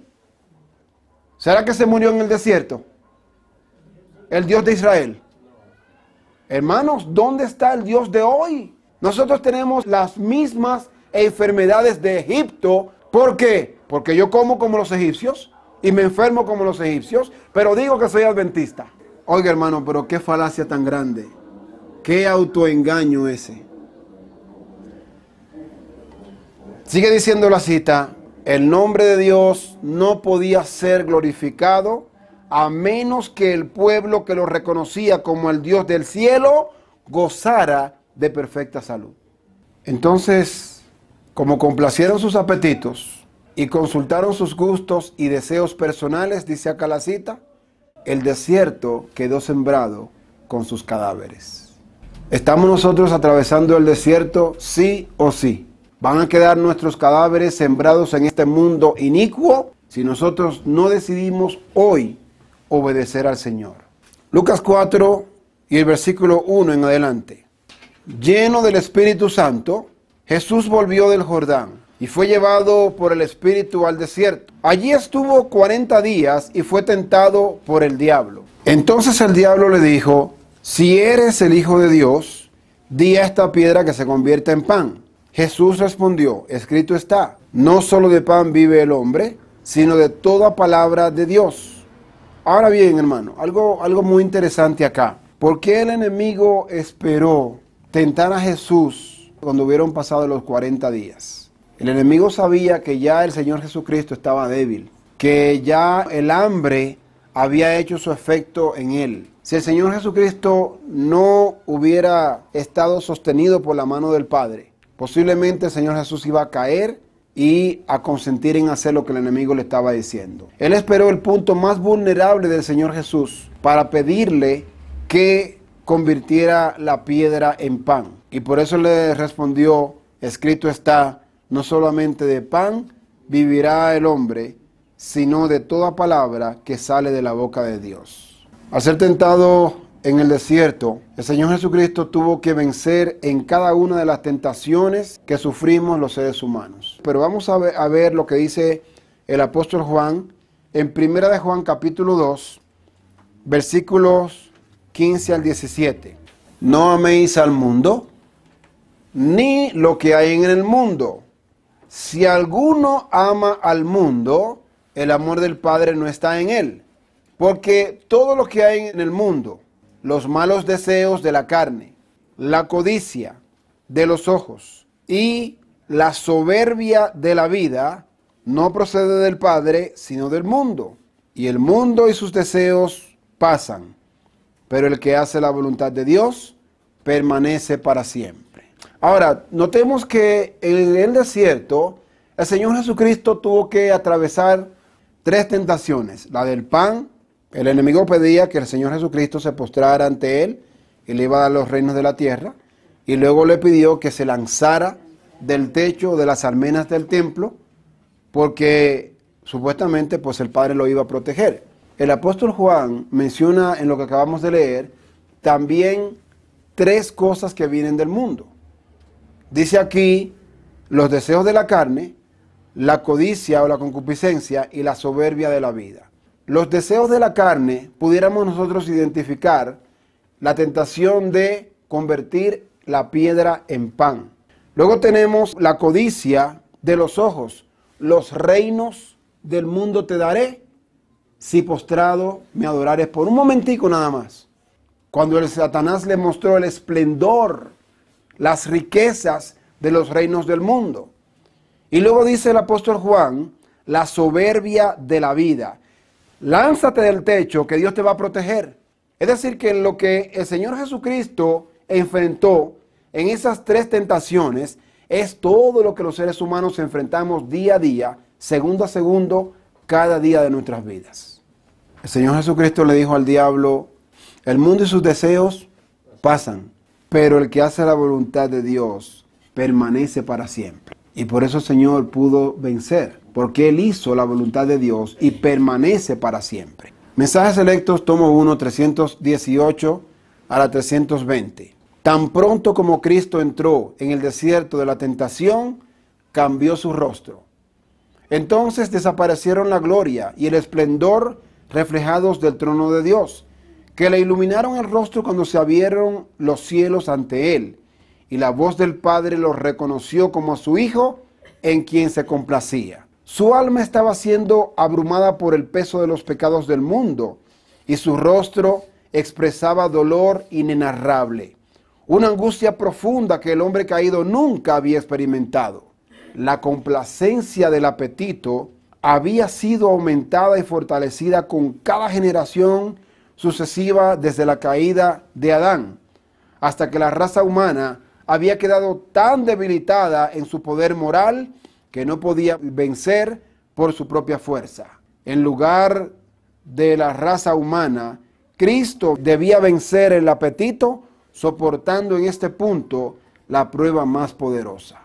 ¿Será que se murió en el desierto? El Dios de Israel. Hermanos, ¿dónde está el Dios de hoy? Nosotros tenemos las mismas enfermedades de Egipto. ¿Por qué? Porque yo como como los egipcios y me enfermo como los egipcios, pero digo que soy adventista. Oiga hermano, pero qué falacia tan grande. Qué autoengaño ese. Sigue diciendo la cita, el nombre de Dios no podía ser glorificado a menos que el pueblo que lo reconocía como el Dios del cielo gozara de perfecta salud. Entonces, como complacieron sus apetitos y consultaron sus gustos y deseos personales, dice acá la cita, el desierto quedó sembrado con sus cadáveres. ¿Estamos nosotros atravesando el desierto sí o sí? Van a quedar nuestros cadáveres sembrados en este mundo inicuo si nosotros no decidimos hoy obedecer al Señor. Lucas 4 y el versículo 1 en adelante. Lleno del Espíritu Santo, Jesús volvió del Jordán y fue llevado por el Espíritu al desierto. Allí estuvo 40 días y fue tentado por el diablo. Entonces el diablo le dijo, si eres el Hijo de Dios, di a esta piedra que se convierta en pan. Jesús respondió, escrito está, no solo de pan vive el hombre, sino de toda palabra de Dios. Ahora bien, hermano, algo, algo muy interesante acá. ¿Por qué el enemigo esperó tentar a Jesús cuando hubieron pasado los 40 días? El enemigo sabía que ya el Señor Jesucristo estaba débil, que ya el hambre había hecho su efecto en él. Si el Señor Jesucristo no hubiera estado sostenido por la mano del Padre, posiblemente el Señor Jesús iba a caer y a consentir en hacer lo que el enemigo le estaba diciendo. Él esperó el punto más vulnerable del Señor Jesús para pedirle que convirtiera la piedra en pan. Y por eso le respondió, escrito está, no solamente de pan vivirá el hombre, sino de toda palabra que sale de la boca de Dios. Al ser tentado en el desierto, el Señor Jesucristo tuvo que vencer en cada una de las tentaciones que sufrimos los seres humanos. Pero vamos a ver, lo que dice el apóstol Juan en 1 de Juan capítulo 2, versículos 15 al 17. No améis al mundo, ni lo que hay en el mundo. Si alguno ama al mundo, el amor del Padre no está en él. Porque todo lo que hay en el mundo, los malos deseos de la carne, la codicia de los ojos y la soberbia de la vida no procede del Padre, sino del mundo. Y el mundo y sus deseos pasan, pero el que hace la voluntad de Dios permanece para siempre. Ahora, notemos que en el desierto el Señor Jesucristo tuvo que atravesar tres tentaciones, la del pan, el enemigo pedía que el Señor Jesucristo se postrara ante él y le iba a dar los reinos de la tierra. Y luego le pidió que se lanzara del techo de las almenas del templo porque supuestamente pues el Padre lo iba a proteger. El apóstol Juan menciona en lo que acabamos de leer también tres cosas que vienen del mundo. Dice aquí los deseos de la carne, la codicia o la concupiscencia y la soberbia de la vida los deseos de la carne, pudiéramos nosotros identificar la tentación de convertir la piedra en pan. Luego tenemos la codicia de los ojos. Los reinos del mundo te daré si postrado me adorares por un momentico nada más. Cuando el Satanás le mostró el esplendor, las riquezas de los reinos del mundo. Y luego dice el apóstol Juan, la soberbia de la vida. Lánzate del techo que Dios te va a proteger. Es decir, que lo que el Señor Jesucristo enfrentó en esas tres tentaciones es todo lo que los seres humanos enfrentamos día a día, segundo a segundo, cada día de nuestras vidas. El Señor Jesucristo le dijo al diablo, el mundo y sus deseos pasan, pero el que hace la voluntad de Dios permanece para siempre. Y por eso el Señor pudo vencer porque Él hizo la voluntad de Dios y permanece para siempre. Mensajes electos tomo 1, 318 a la 320. Tan pronto como Cristo entró en el desierto de la tentación, cambió su rostro. Entonces desaparecieron la gloria y el esplendor reflejados del trono de Dios, que le iluminaron el rostro cuando se abrieron los cielos ante él, y la voz del Padre lo reconoció como a su Hijo, en quien se complacía. Su alma estaba siendo abrumada por el peso de los pecados del mundo y su rostro expresaba dolor inenarrable, una angustia profunda que el hombre caído nunca había experimentado. La complacencia del apetito había sido aumentada y fortalecida con cada generación sucesiva desde la caída de Adán, hasta que la raza humana había quedado tan debilitada en su poder moral que no podía vencer por su propia fuerza. En lugar de la raza humana, Cristo debía vencer el apetito soportando en este punto la prueba más poderosa.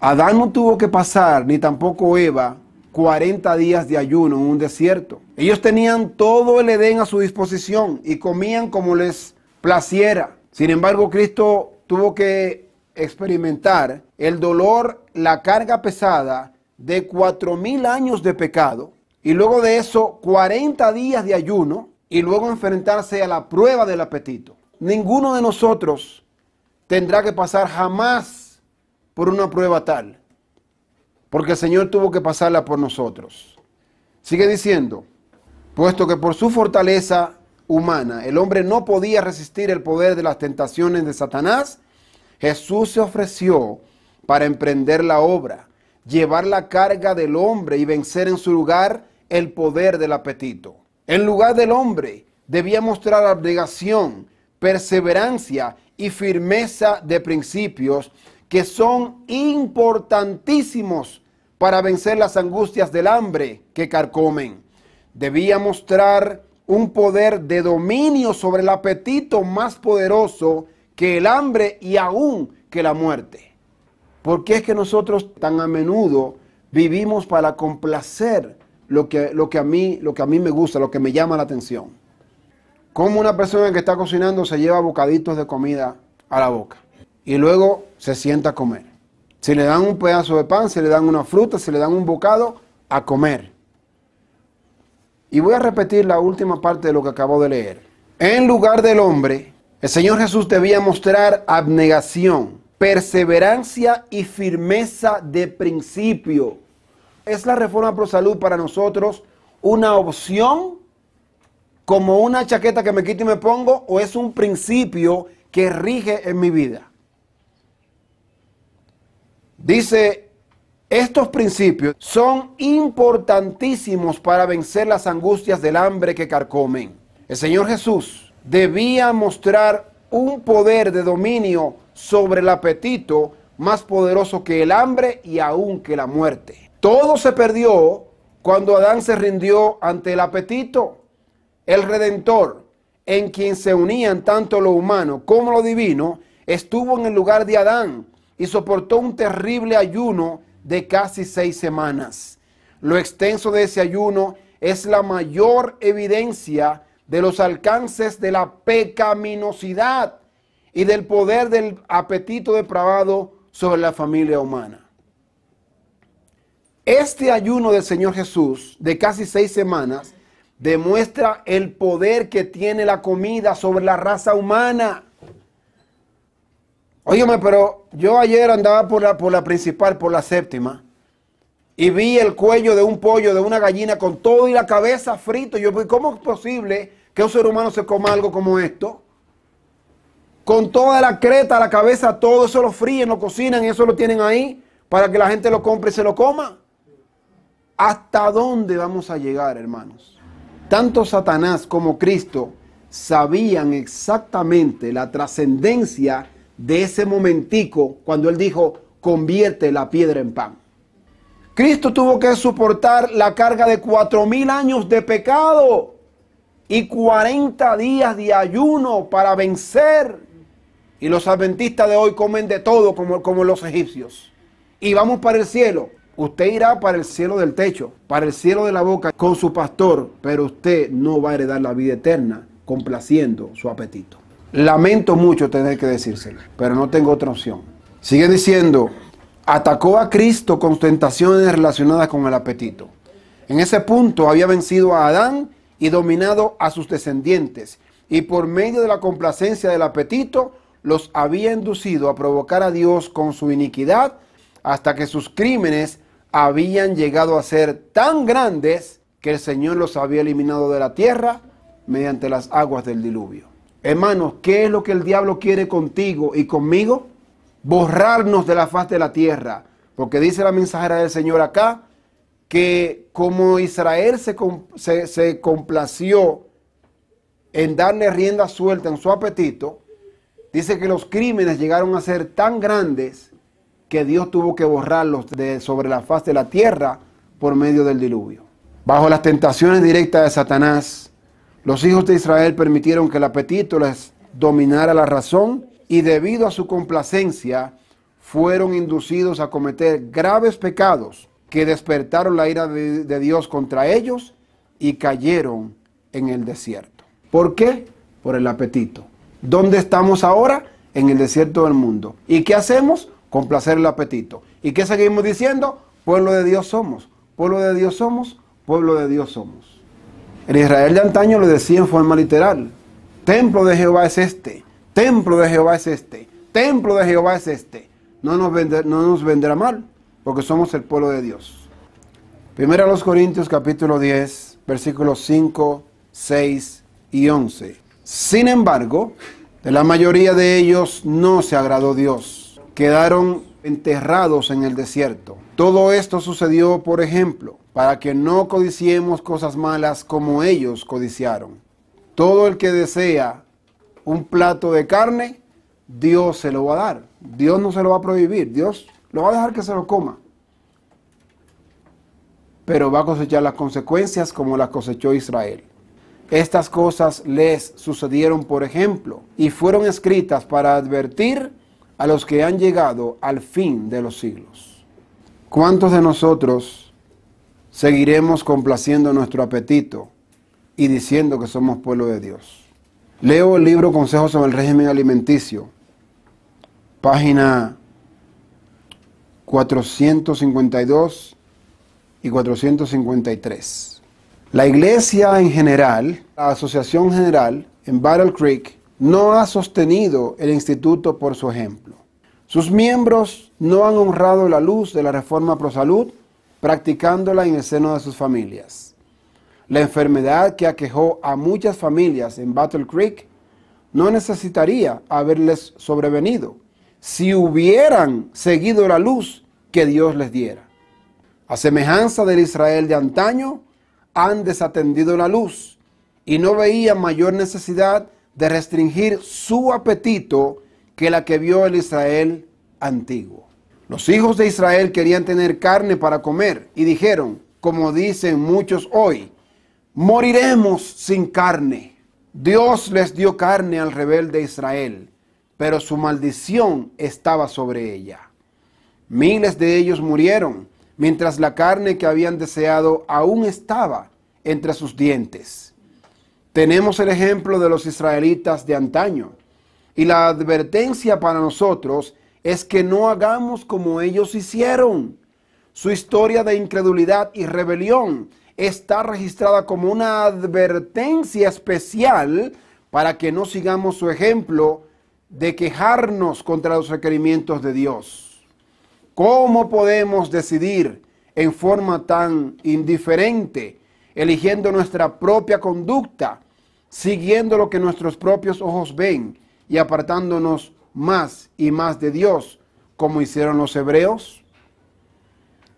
Adán no tuvo que pasar, ni tampoco Eva, 40 días de ayuno en un desierto. Ellos tenían todo el Edén a su disposición y comían como les placiera. Sin embargo, Cristo tuvo que experimentar el dolor la carga pesada de cuatro mil años de pecado y luego de eso 40 días de ayuno y luego enfrentarse a la prueba del apetito. Ninguno de nosotros tendrá que pasar jamás por una prueba tal, porque el Señor tuvo que pasarla por nosotros. Sigue diciendo, puesto que por su fortaleza humana el hombre no podía resistir el poder de las tentaciones de Satanás, Jesús se ofreció para emprender la obra, llevar la carga del hombre y vencer en su lugar el poder del apetito. En lugar del hombre debía mostrar abnegación, perseverancia y firmeza de principios que son importantísimos para vencer las angustias del hambre que carcomen. Debía mostrar un poder de dominio sobre el apetito más poderoso que el hambre y aún que la muerte. ¿Por qué es que nosotros tan a menudo vivimos para complacer lo que, lo que, a mí, lo que a mí me gusta, lo que me llama la atención? Como una persona que está cocinando se lleva bocaditos de comida a la boca y luego se sienta a comer? Si le dan un pedazo de pan, se le dan una fruta, se le dan un bocado, a comer. Y voy a repetir la última parte de lo que acabo de leer. En lugar del hombre, el Señor Jesús debía mostrar abnegación, perseverancia y firmeza de principio. ¿Es la reforma pro salud para nosotros una opción como una chaqueta que me quito y me pongo o es un principio que rige en mi vida? Dice, estos principios son importantísimos para vencer las angustias del hambre que carcomen. El Señor Jesús debía mostrar un poder de dominio sobre el apetito más poderoso que el hambre y aún que la muerte. Todo se perdió cuando Adán se rindió ante el apetito. El Redentor, en quien se unían tanto lo humano como lo divino, estuvo en el lugar de Adán y soportó un terrible ayuno de casi seis semanas. Lo extenso de ese ayuno es la mayor evidencia de los alcances de la pecaminosidad y del poder del apetito depravado sobre la familia humana. Este ayuno del Señor Jesús de casi seis semanas demuestra el poder que tiene la comida sobre la raza humana. Óyeme, pero yo ayer andaba por la, por la principal, por la séptima, y vi el cuello de un pollo, de una gallina, con todo y la cabeza frito. Yo, pues, ¿cómo es posible que un ser humano se coma algo como esto? con toda la creta, la cabeza, todo eso lo fríen, lo cocinan, y eso lo tienen ahí para que la gente lo compre y se lo coma. ¿Hasta dónde vamos a llegar, hermanos? Tanto Satanás como Cristo sabían exactamente la trascendencia de ese momentico cuando él dijo, convierte la piedra en pan. Cristo tuvo que soportar la carga de cuatro mil años de pecado y 40 días de ayuno para vencer y los adventistas de hoy comen de todo como, como los egipcios. Y vamos para el cielo. Usted irá para el cielo del techo, para el cielo de la boca con su pastor, pero usted no va a heredar la vida eterna complaciendo su apetito. Lamento mucho tener que decírselo, pero no tengo otra opción. Sigue diciendo, atacó a Cristo con tentaciones relacionadas con el apetito. En ese punto había vencido a Adán y dominado a sus descendientes, y por medio de la complacencia del apetito los había inducido a provocar a Dios con su iniquidad hasta que sus crímenes habían llegado a ser tan grandes que el Señor los había eliminado de la tierra mediante las aguas del diluvio. Hermanos, ¿qué es lo que el diablo quiere contigo y conmigo? Borrarnos de la faz de la tierra. Porque dice la mensajera del Señor acá que como Israel se, se, complació en darle rienda suelta en su apetito, Dice que los crímenes llegaron a ser tan grandes que Dios tuvo que borrarlos sobre la faz de la tierra por medio del diluvio. Bajo las tentaciones directas de Satanás, los hijos de Israel permitieron que el apetito les dominara la razón y debido a su complacencia fueron inducidos a cometer graves pecados que despertaron la ira de, de Dios contra ellos y cayeron en el desierto. ¿Por qué? Por el apetito. ¿Dónde estamos ahora? En el desierto del mundo. ¿Y qué hacemos? Complacer el apetito. ¿Y qué seguimos diciendo? Pueblo de Dios somos, pueblo de Dios somos, pueblo de Dios somos. En Israel de antaño lo decía en forma literal. Templo de Jehová es este, templo de Jehová es este, templo de Jehová es este. No nos, vendrá, no nos vendrá mal, porque somos el pueblo de Dios. Primera a los Corintios capítulo 10, versículos 5, 6 y 11. Sin embargo, de la mayoría de ellos no se agradó Dios. Quedaron enterrados en el desierto. Todo esto sucedió, por ejemplo, para que no codiciemos cosas malas como ellos codiciaron. Todo el que desea un plato de carne, Dios se lo va a dar. Dios no se lo va a prohibir. Dios lo va a dejar que se lo coma. Pero va a cosechar las consecuencias como las cosechó Israel. Estas cosas les sucedieron por ejemplo y fueron escritas para advertir a los que han llegado al fin de los siglos. ¿Cuántos de nosotros seguiremos complaciendo nuestro apetito y diciendo que somos pueblo de Dios? Leo el libro Consejos sobre el régimen alimenticio, página 452 y 453. La iglesia en general, la asociación general en Battle Creek, no ha sostenido el instituto por su ejemplo. Sus miembros no han honrado la luz de la reforma pro salud, practicándola en el seno de sus familias. La enfermedad que aquejó a muchas familias en Battle Creek no necesitaría haberles sobrevenido si hubieran seguido la luz que Dios les diera. A semejanza del Israel de antaño, han desatendido la luz y no veía mayor necesidad de restringir su apetito que la que vio el Israel antiguo. Los hijos de Israel querían tener carne para comer y dijeron, como dicen muchos hoy, moriremos sin carne. Dios les dio carne al rebelde Israel, pero su maldición estaba sobre ella. Miles de ellos murieron mientras la carne que habían deseado aún estaba entre sus dientes. Tenemos el ejemplo de los israelitas de antaño, y la advertencia para nosotros es que no hagamos como ellos hicieron. Su historia de incredulidad y rebelión está registrada como una advertencia especial para que no sigamos su ejemplo de quejarnos contra los requerimientos de Dios. ¿Cómo podemos decidir en forma tan indiferente, eligiendo nuestra propia conducta, siguiendo lo que nuestros propios ojos ven y apartándonos más y más de Dios, como hicieron los hebreos?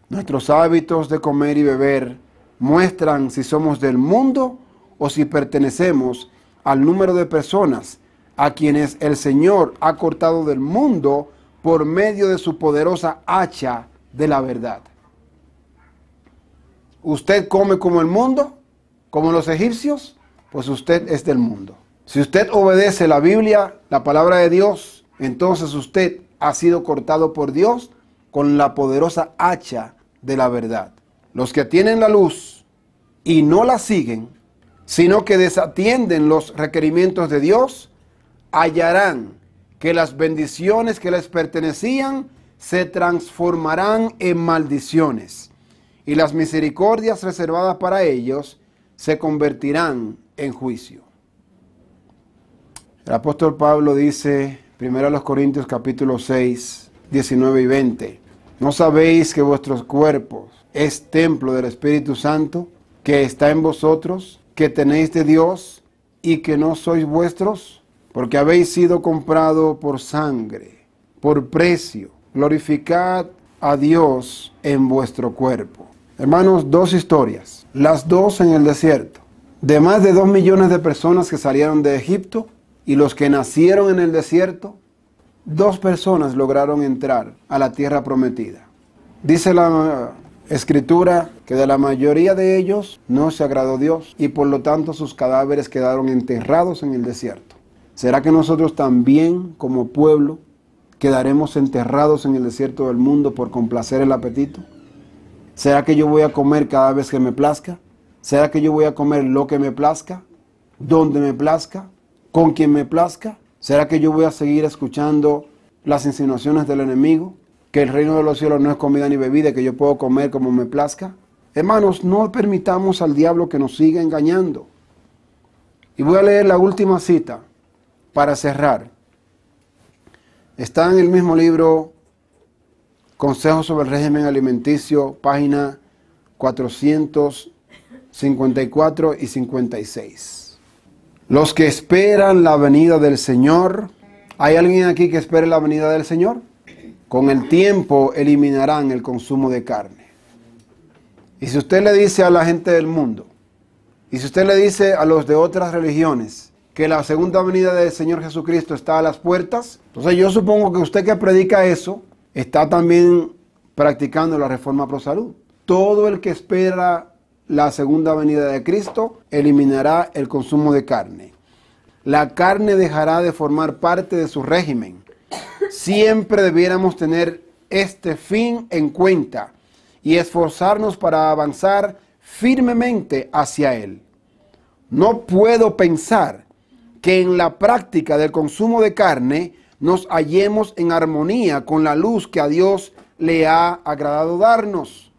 Nuestros hábitos de comer y beber muestran si somos del mundo o si pertenecemos al número de personas a quienes el Señor ha cortado del mundo por medio de su poderosa hacha de la verdad. ¿Usted come como el mundo? ¿Como los egipcios? Pues usted es del mundo. Si usted obedece la Biblia, la palabra de Dios, entonces usted ha sido cortado por Dios con la poderosa hacha de la verdad. Los que tienen la luz y no la siguen, sino que desatienden los requerimientos de Dios, hallarán que las bendiciones que les pertenecían se transformarán en maldiciones, y las misericordias reservadas para ellos se convertirán en juicio. El apóstol Pablo dice, primero a los Corintios capítulo 6, 19 y 20, ¿no sabéis que vuestros cuerpos es templo del Espíritu Santo que está en vosotros, que tenéis de Dios y que no sois vuestros? porque habéis sido comprado por sangre, por precio. Glorificad a Dios en vuestro cuerpo. Hermanos, dos historias, las dos en el desierto, de más de dos millones de personas que salieron de Egipto y los que nacieron en el desierto, dos personas lograron entrar a la tierra prometida. Dice la eh, escritura que de la mayoría de ellos no se agradó Dios y por lo tanto sus cadáveres quedaron enterrados en el desierto. ¿Será que nosotros también, como pueblo, quedaremos enterrados en el desierto del mundo por complacer el apetito? ¿Será que yo voy a comer cada vez que me plazca? ¿Será que yo voy a comer lo que me plazca? ¿Dónde me plazca? ¿Con quien me plazca? ¿Será que yo voy a seguir escuchando las insinuaciones del enemigo? ¿Que el reino de los cielos no es comida ni bebida, que yo puedo comer como me plazca? Hermanos, no permitamos al diablo que nos siga engañando. Y voy a leer la última cita para cerrar, está en el mismo libro Consejos sobre el régimen alimenticio, página 454 y 56. Los que esperan la venida del Señor, ¿hay alguien aquí que espere la venida del Señor? Con el tiempo eliminarán el consumo de carne. Y si usted le dice a la gente del mundo, y si usted le dice a los de otras religiones, que la segunda venida del Señor Jesucristo está a las puertas. Entonces yo supongo que usted que predica eso está también practicando la reforma pro salud. Todo el que espera la segunda venida de Cristo eliminará el consumo de carne. La carne dejará de formar parte de su régimen. Siempre debiéramos tener este fin en cuenta y esforzarnos para avanzar firmemente hacia él. No puedo pensar que en la práctica del consumo de carne nos hallemos en armonía con la luz que a Dios le ha agradado darnos.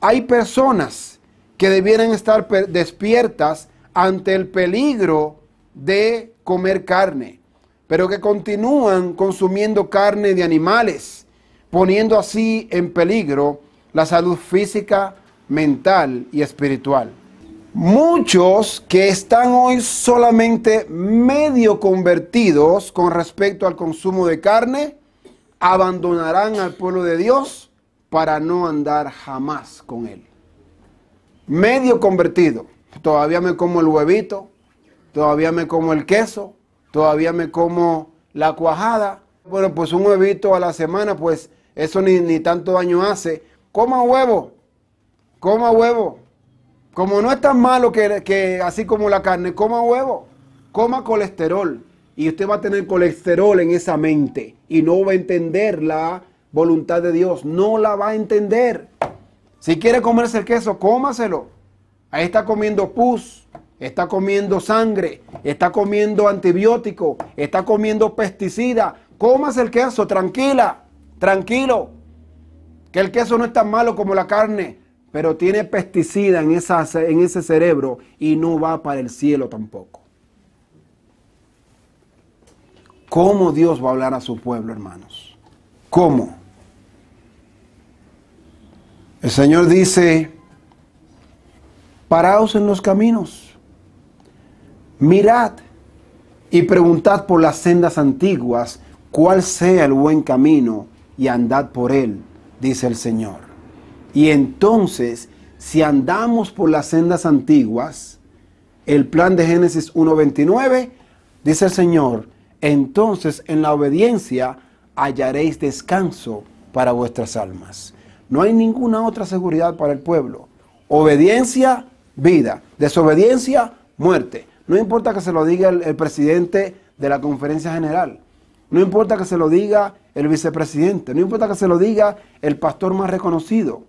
Hay personas que debieran estar despiertas ante el peligro de comer carne, pero que continúan consumiendo carne de animales, poniendo así en peligro la salud física, mental y espiritual. Muchos que están hoy solamente medio convertidos con respecto al consumo de carne, abandonarán al pueblo de Dios para no andar jamás con él. Medio convertido. Todavía me como el huevito, todavía me como el queso, todavía me como la cuajada. Bueno, pues un huevito a la semana, pues eso ni, tanto daño hace. Coma huevo, coma huevo. Como no es tan malo que, así como la carne, coma huevo, coma colesterol. Y usted va a tener colesterol en esa mente y no va a entender la voluntad de Dios. No la va a entender. Si quiere comerse el queso, cómaselo. Ahí está comiendo pus, está comiendo sangre, está comiendo antibiótico, está comiendo pesticida. Cómase el queso, tranquila, tranquilo. Que el queso no es tan malo como la carne pero tiene pesticida en, en ese cerebro y no va para el cielo tampoco. ¿Cómo Dios va a hablar a su pueblo, hermanos? ¿Cómo? El Señor dice, paraos en los caminos, mirad y preguntad por las sendas antiguas cuál sea el buen camino y andad por él, dice el Señor. Y entonces, si andamos por las sendas antiguas, el plan de Génesis 1.29, dice el Señor, entonces en la obediencia hallaréis descanso para vuestras almas. No hay ninguna otra seguridad para el pueblo. Obediencia, vida. Desobediencia, muerte. No importa que se lo diga el, el presidente de la conferencia general. No importa que se lo diga el vicepresidente. No importa que se lo diga el pastor más reconocido.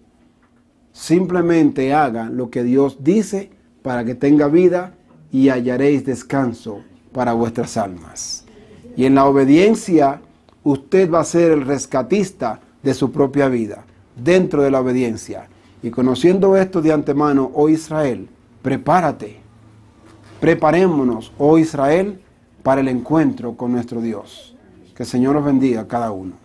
Simplemente haga lo que Dios dice para que tenga vida y hallaréis descanso para vuestras almas. Y en la obediencia usted va a ser el rescatista de su propia vida, dentro de la obediencia. Y conociendo esto de antemano, oh Israel, prepárate. Preparémonos, oh Israel, para el encuentro con nuestro Dios. Que el Señor os bendiga a cada uno.